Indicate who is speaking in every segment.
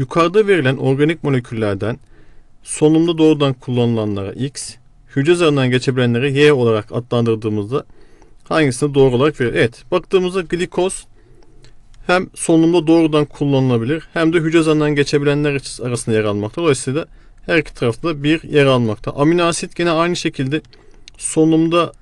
Speaker 1: Yukarıda verilen organik moleküllerden solunumda doğrudan kullanılanlara X, hücre zarından geçebilenlere Y olarak adlandırdığımızda hangisini doğru olarak veriyor? Evet, baktığımızda glikoz hem solunumda doğrudan kullanılabilir hem de hücre zarından geçebilenler arasında yer almakta. Dolayısıyla her iki tarafta da bir yer almakta. Amino asit gene aynı şekilde solunumda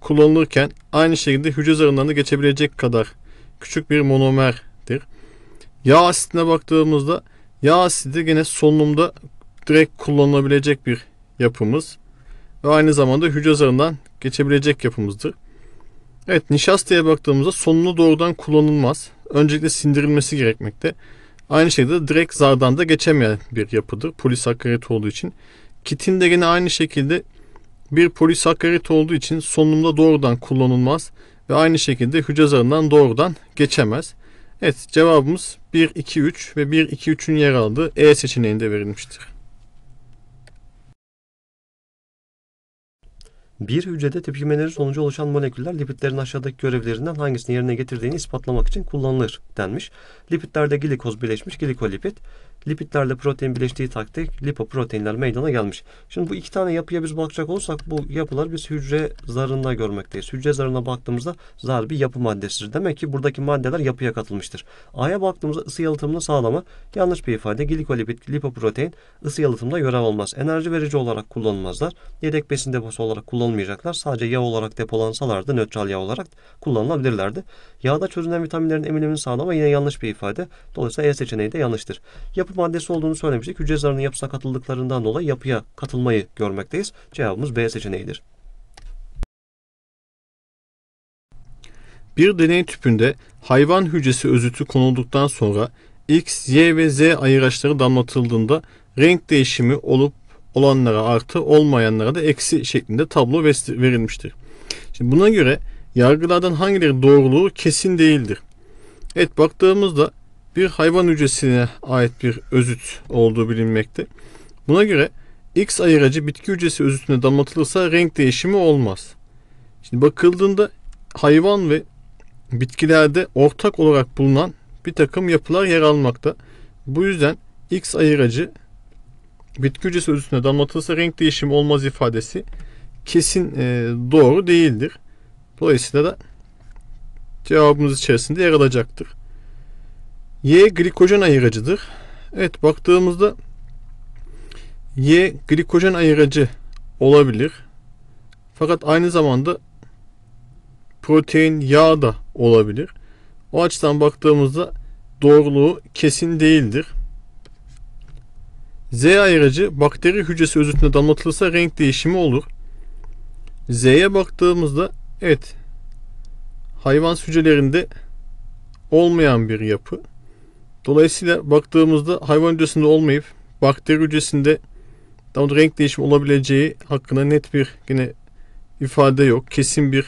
Speaker 1: kullanılırken aynı şekilde hücre zarından da geçebilecek kadar küçük bir monomerdir. Yağ asitine baktığımızda Yağ asidi yine solunumda direkt kullanılabilecek bir yapımız. Ve aynı zamanda hücre zarından geçebilecek yapımızdır. Evet nişastaya baktığımızda sonunu doğrudan kullanılmaz. Öncelikle sindirilmesi gerekmekte. Aynı şekilde direkt zardan da geçemeyen bir yapıdır polisakkarit olduğu için. Kitin de gene aynı şekilde bir polisakkarit olduğu için solunumda doğrudan kullanılmaz ve aynı şekilde hücre zarından doğrudan geçemez. Evet cevabımız 1, 2, 3 ve 1, 2, 3'ün yer aldığı E seçeneğinde verilmiştir. Bir hücrede tepkimeleri sonucu oluşan moleküller lipitlerin aşağıdaki görevlerinden hangisini yerine getirdiğini ispatlamak için kullanılır denmiş. Lipitlerde glikoz birleşmiş glikolipit, Lipidlerle protein birleştiği taktik lipoproteinler meydana gelmiş. Şimdi bu iki tane yapıya biz bakacak olursak bu yapılar biz hücre zarında görmekteyiz. Hücre zarına baktığımızda zar bir yapı maddesidir. Demek ki buradaki maddeler yapıya katılmıştır. A'ya baktığımızda ısı yalıtımını sağlama yanlış bir ifade. Glikolipit, lipoprotein ısı yalıtımında görev almaz. Enerji verici olarak kullanılmazlar. Yedek besin deposu olarak kullanılmazlar olmayacaklar. Sadece yağ olarak depolansalardı nötral yağ olarak kullanılabilirlerdi. Yağda çözünen vitaminlerin emilimini sağlama yine yanlış bir ifade. Dolayısıyla E seçeneği de yanlıştır. Yapı maddesi olduğunu söylemiştik. Hücre zarının yapısına katıldıklarından dolayı yapıya katılmayı görmekteyiz. Cevabımız B seçeneğidir. Bir deney tüpünde hayvan hücresi özütü konulduktan sonra X, Y ve Z ayıraçları damlatıldığında renk değişimi olup olanlara artı olmayanlara da eksi şeklinde tablo verilmiştir. Şimdi buna göre yargılardan hangileri doğruluğu kesin değildir. Evet baktığımızda bir hayvan hücresine ait bir özüt olduğu bilinmekte. Buna göre X ayıracı bitki hücresi özütüne damlatılırsa renk değişimi olmaz. Şimdi bakıldığında hayvan ve bitkilerde ortak olarak bulunan bir takım yapılar yer almakta. Bu yüzden X ayıracı bitki hücresi üstüne damlatılırsa renk değişimi olmaz ifadesi kesin e, doğru değildir. Dolayısıyla da cevabımız içerisinde yer alacaktır. Y glikojen ayırıcıdır. Evet baktığımızda Y glikojen ayırıcı olabilir. Fakat aynı zamanda protein yağ da olabilir. O açıdan baktığımızda doğruluğu kesin değildir. Z ayırıcı bakteri hücresi özütüne damlatılırsa renk değişimi olur. Z'ye baktığımızda evet hayvan hücrelerinde olmayan bir yapı. Dolayısıyla baktığımızda hayvan hücresinde olmayıp bakteri hücresinde tam renk değişimi olabileceği hakkında net bir yine ifade yok. Kesin bir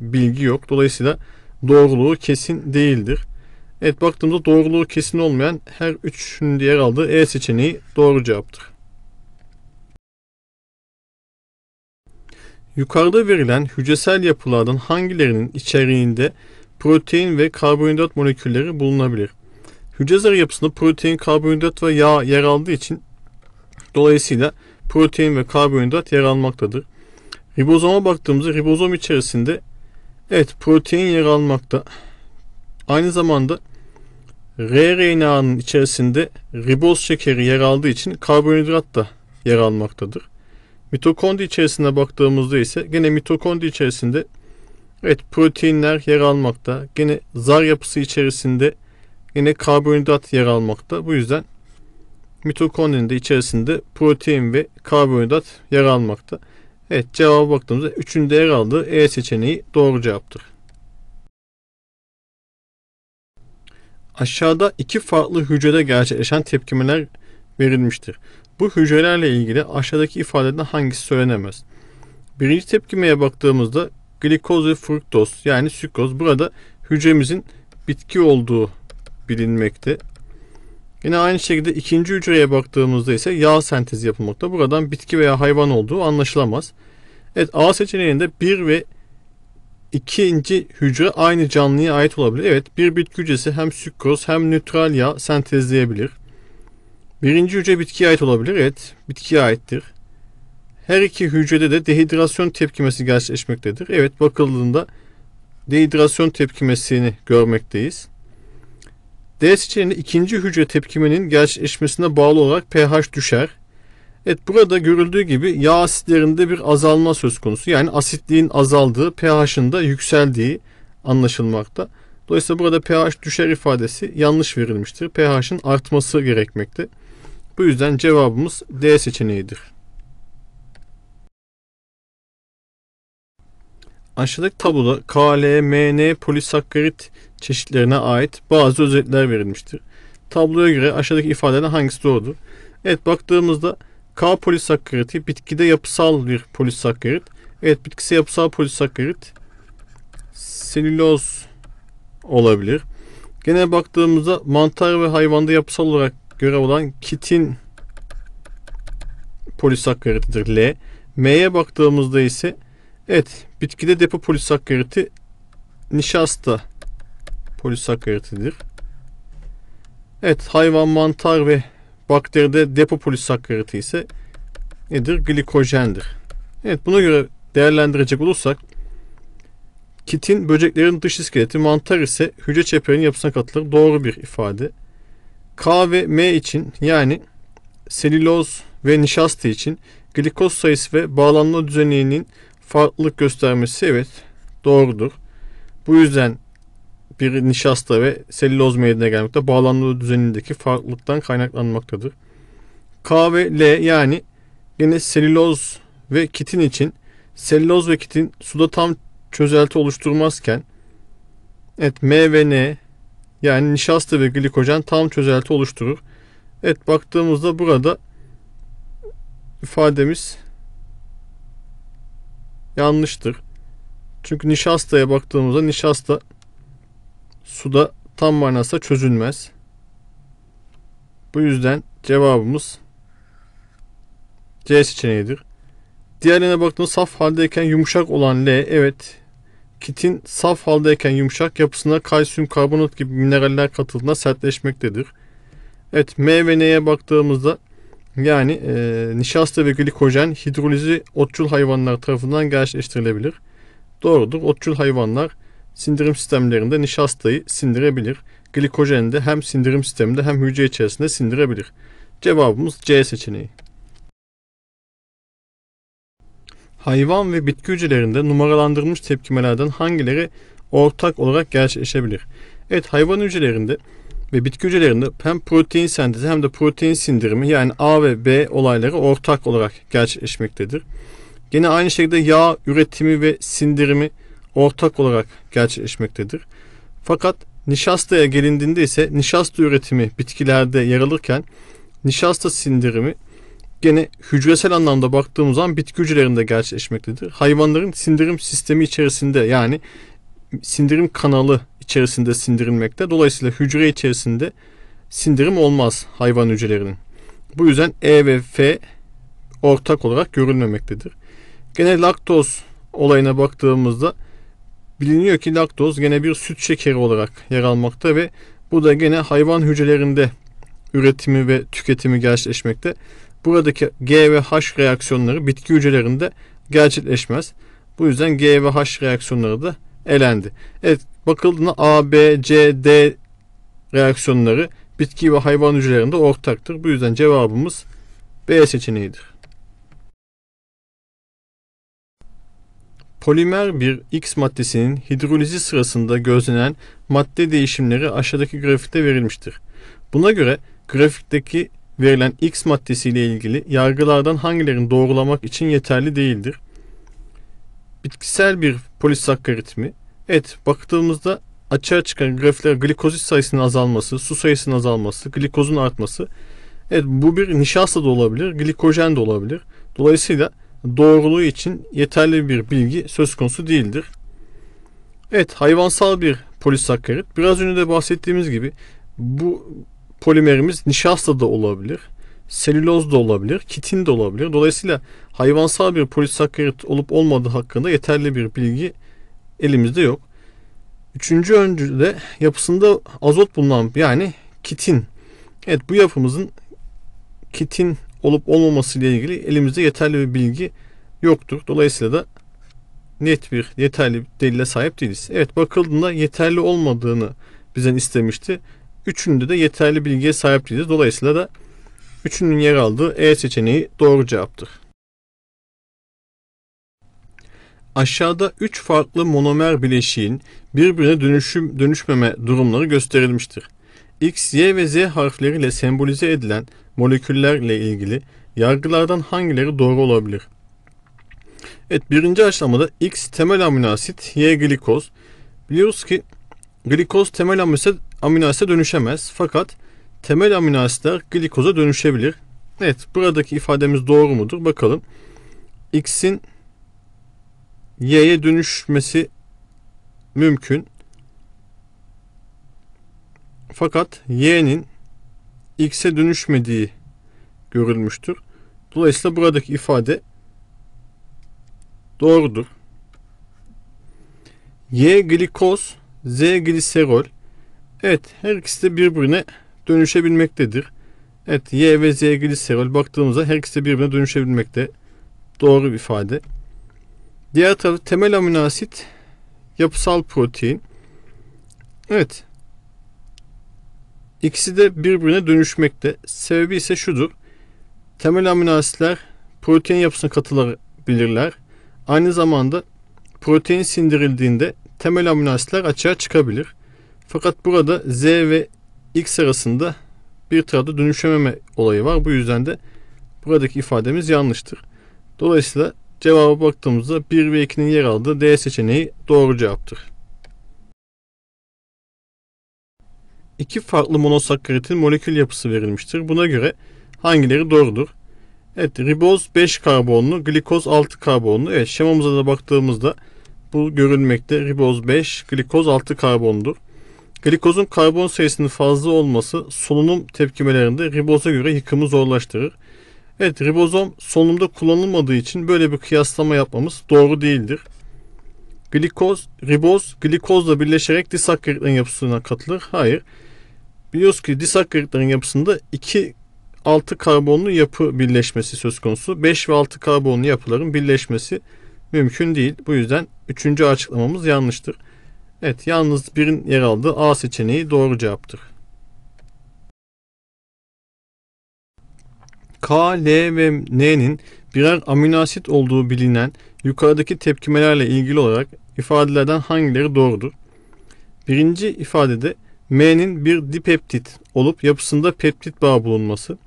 Speaker 1: bilgi yok. Dolayısıyla doğruluğu kesin değildir. Evet baktığımızda doğruluğu kesin olmayan her üçünün diğer aldığı E seçeneği doğru cevaptır. Yukarıda verilen hücresel yapılardan hangilerinin içeriğinde protein ve karbonhidrat molekülleri bulunabilir? Hücre yapısında protein, karbonhidrat ve yağ yer aldığı için dolayısıyla protein ve karbonhidrat yer almaktadır. Ribozoma baktığımızda ribozom içerisinde evet protein yer almakta. Aynı zamanda RNA'nın içerisinde riboz şekeri yer aldığı için karbonhidrat da yer almaktadır. Mitokondri içerisinde baktığımızda ise gene mitokondri içerisinde evet proteinler yer almakta. Gene zar yapısı içerisinde yine karbonhidrat yer almakta. Bu yüzden mitokondrinin de içerisinde protein ve karbonhidrat yer almakta. Evet cevaba baktığımızda üçünde yer aldığı E seçeneği doğru cevaptır. Aşağıda iki farklı hücrede gerçekleşen tepkimeler verilmiştir. Bu hücrelerle ilgili aşağıdaki ifadeden hangisi söylenemez? Birinci tepkimeye baktığımızda glikoz ve fruktoz yani sükroz burada hücremizin bitki olduğu bilinmekte. Yine aynı şekilde ikinci hücreye baktığımızda ise yağ sentezi yapılmakta. Buradan bitki veya hayvan olduğu anlaşılamaz. Evet A seçeneğinde 1 ve ikinci hücre aynı canlıya ait olabilir. Evet bir bitki hücresi hem sükroz hem nötral yağ sentezleyebilir. Birinci hücre bitkiye ait olabilir. Evet bitkiye aittir. Her iki hücrede de dehidrasyon tepkimesi gerçekleşmektedir. Evet bakıldığında dehidrasyon tepkimesini görmekteyiz. D seçeneğinde ikinci hücre tepkimenin gerçekleşmesine bağlı olarak pH düşer. Evet burada görüldüğü gibi yağ asitlerinde bir azalma söz konusu. Yani asitliğin azaldığı, pH'ın da yükseldiği anlaşılmakta. Dolayısıyla burada pH düşer ifadesi yanlış verilmiştir. pH'ın artması gerekmekte. Bu yüzden cevabımız D seçeneğidir. Aşağıdaki tabloda KL, MN polisakkarit çeşitlerine ait bazı özellikler verilmiştir. Tabloya göre aşağıdaki ifadelerden hangisi doğrudur? Evet baktığımızda K polisakkariti bitkide yapısal bir polisakkarit. Evet bitkisi yapısal polisakkarit selüloz olabilir. Gene baktığımızda mantar ve hayvanda yapısal olarak görev olan kitin polisakkaritidir L. M'ye baktığımızda ise evet bitkide depo polisakkariti nişasta polisakkaritidir. Evet hayvan, mantar ve Bakteride depo polisakkariti ise nedir? Glikojendir. Evet buna göre değerlendirecek olursak kitin böceklerin dış iskeleti, mantar ise hücre çeperinin yapısına katılır. Doğru bir ifade. K ve M için yani selüloz ve nişasta için glikoz sayısı ve bağlanma düzeninin farklılık göstermesi evet doğrudur. Bu yüzden bir nişasta ve selüloz meydana gelmekte bağlanma düzenindeki farklılıktan kaynaklanmaktadır. K ve L yani yine selüloz ve kitin için selüloz ve kitin suda tam çözelti oluşturmazken evet M ve N yani nişasta ve glikojen tam çözelti oluşturur. Evet baktığımızda burada ifademiz yanlıştır. Çünkü nişastaya baktığımızda nişasta suda tam manasıyla çözülmez. Bu yüzden cevabımız C seçeneğidir. Diğerine baktığımız saf haldeyken yumuşak olan L evet kitin saf haldeyken yumuşak yapısına kalsiyum karbonat gibi mineraller katıldığında sertleşmektedir. Evet M ve N'ye baktığımızda yani e, nişasta ve glikojen hidrolizi otçul hayvanlar tarafından gerçekleştirilebilir. Doğrudur. Otçul hayvanlar Sindirim sistemlerinde nişastayı sindirebilir. Glikojeni de hem sindirim sisteminde hem hücre içerisinde sindirebilir. Cevabımız C seçeneği. Hayvan ve bitki hücrelerinde numaralandırılmış tepkimelerden hangileri ortak olarak gerçekleşebilir? Evet hayvan hücrelerinde ve bitki hücrelerinde hem protein sentezi hem de protein sindirimi yani A ve B olayları ortak olarak gerçekleşmektedir. Yine aynı şekilde yağ üretimi ve sindirimi ortak olarak gerçekleşmektedir. Fakat nişastaya gelindiğinde ise nişasta üretimi bitkilerde yer alırken nişasta sindirimi gene hücresel anlamda baktığımız zaman bitki hücrelerinde gerçekleşmektedir. Hayvanların sindirim sistemi içerisinde yani sindirim kanalı içerisinde sindirilmekte. Dolayısıyla hücre içerisinde sindirim olmaz hayvan hücrelerinin. Bu yüzden E ve F ortak olarak görülmemektedir. Gene laktoz olayına baktığımızda Biliniyor ki laktoz gene bir süt şekeri olarak yer almakta ve bu da gene hayvan hücrelerinde üretimi ve tüketimi gerçekleşmekte. Buradaki G ve H reaksiyonları bitki hücrelerinde gerçekleşmez. Bu yüzden G ve H reaksiyonları da elendi. Evet bakıldığında A, B, C, D reaksiyonları bitki ve hayvan hücrelerinde ortaktır. Bu yüzden cevabımız B seçeneğidir. Polimer bir X maddesinin hidrolizi sırasında gözlenen madde değişimleri aşağıdaki grafikte verilmiştir. Buna göre grafikteki verilen X maddesi ile ilgili yargılardan hangilerini doğrulamak için yeterli değildir? Bitkisel bir polisakkarit mi? et baktığımızda açığa çıkan grafikler glikozit sayısının azalması, su sayısının azalması, glikozun artması. Evet bu bir nişasta da olabilir, glikojen de olabilir. Dolayısıyla doğruluğu için yeterli bir bilgi söz konusu değildir. Evet hayvansal bir polisakkarit. Biraz önce de bahsettiğimiz gibi bu polimerimiz nişasta da olabilir. Selüloz da olabilir, kitin de olabilir. Dolayısıyla hayvansal bir polisakkarit olup olmadığı hakkında yeterli bir bilgi elimizde yok. Üçüncü öncüde yapısında azot bulunan yani kitin. Evet bu yapımızın kitin olup olmaması ile ilgili elimizde yeterli bir bilgi yoktur. Dolayısıyla da net bir yeterli bir delile sahip değiliz. Evet bakıldığında yeterli olmadığını bizden istemişti. Üçünde de yeterli bilgiye sahip değiliz. Dolayısıyla da üçünün yer aldığı E seçeneği doğru cevaptır. Aşağıda 3 farklı monomer bileşiğin birbirine dönüşüm, dönüşmeme durumları gösterilmiştir. X, Y ve Z harfleriyle sembolize edilen moleküllerle ilgili yargılardan hangileri doğru olabilir? Evet birinci aşamada X temel aminoasit, Y glikoz. Biliyoruz ki glikoz temel aminoasite dönüşemez fakat temel aminoasitler glikoza dönüşebilir. Evet buradaki ifademiz doğru mudur bakalım. X'in Y'ye dönüşmesi mümkün. Fakat Y'nin x'e dönüşmediği görülmüştür. Dolayısıyla buradaki ifade doğrudur. Y glikoz, Z gliserol. Evet her ikisi de birbirine dönüşebilmektedir. Evet Y ve Z gliserol baktığımızda her ikisi de birbirine dönüşebilmekte. Doğru bir ifade. Diğer tarafı temel amino asit yapısal protein. Evet İkisi de birbirine dönüşmekte. Sebebi ise şudur. Temel amino asitler protein yapısına katılabilirler. Aynı zamanda protein sindirildiğinde temel amino asitler açığa çıkabilir. Fakat burada Z ve X arasında bir tarafta dönüşememe olayı var. Bu yüzden de buradaki ifademiz yanlıştır. Dolayısıyla cevaba baktığımızda 1 ve 2'nin yer aldığı D seçeneği doğru cevaptır. iki farklı monosakkaritin molekül yapısı verilmiştir. Buna göre hangileri doğrudur? Evet riboz 5 karbonlu, glikoz 6 karbonlu. Evet şemamıza da baktığımızda bu görülmekte. Riboz 5, glikoz 6 karbondur. Glikozun karbon sayısının fazla olması solunum tepkimelerinde riboza göre yıkımı zorlaştırır. Evet ribozom solunumda kullanılmadığı için böyle bir kıyaslama yapmamız doğru değildir. Glikoz, riboz glikozla birleşerek disakkaritlerin yapısına katılır. Hayır. Biliyoruz ki disakkaritlerin yapısında iki 6 karbonlu yapı birleşmesi söz konusu. 5 ve 6 karbonlu yapıların birleşmesi mümkün değil. Bu yüzden 3. açıklamamız yanlıştır. Evet yalnız birin yer aldığı A seçeneği doğru cevaptır. K, L ve N'nin birer aminoasit olduğu bilinen yukarıdaki tepkimelerle ilgili olarak ifadelerden hangileri doğrudur? Birinci ifadede M'nin bir dipeptit olup yapısında peptit bağı bulunması.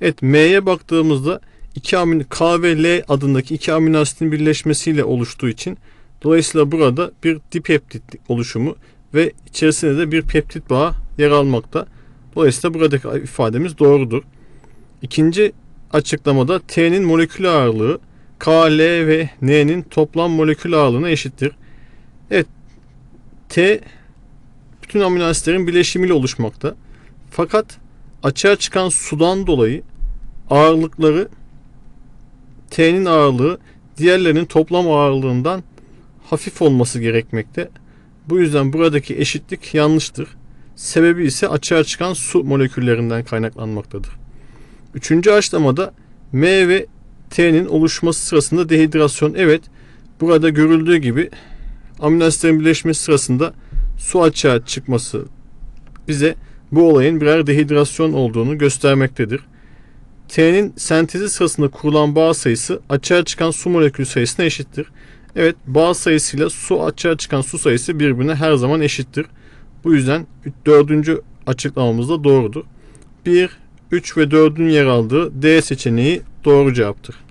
Speaker 1: Evet M'ye baktığımızda iki amin K ve L adındaki iki amino asitin birleşmesiyle oluştuğu için dolayısıyla burada bir dipeptit oluşumu ve içerisinde de bir peptit bağı yer almakta. Dolayısıyla buradaki ifademiz doğrudur. İkinci açıklamada T'nin molekül ağırlığı K, L ve N'nin toplam molekül ağırlığına eşittir. Evet T bütün amino asitlerin bileşimiyle oluşmakta. Fakat açığa çıkan sudan dolayı ağırlıkları T'nin ağırlığı diğerlerinin toplam ağırlığından hafif olması gerekmekte. Bu yüzden buradaki eşitlik yanlıştır. Sebebi ise açığa çıkan su moleküllerinden kaynaklanmaktadır. Üçüncü aşamada M ve T'nin oluşması sırasında dehidrasyon evet burada görüldüğü gibi amino asitlerin birleşmesi sırasında su açığa çıkması bize bu olayın birer dehidrasyon olduğunu göstermektedir. T'nin sentezi sırasında kurulan bağ sayısı açığa çıkan su molekülü sayısına eşittir. Evet bağ sayısıyla su açığa çıkan su sayısı birbirine her zaman eşittir. Bu yüzden dördüncü açıklamamız da doğrudur. 1, 3 ve 4'ün yer aldığı D seçeneği doğru cevaptır.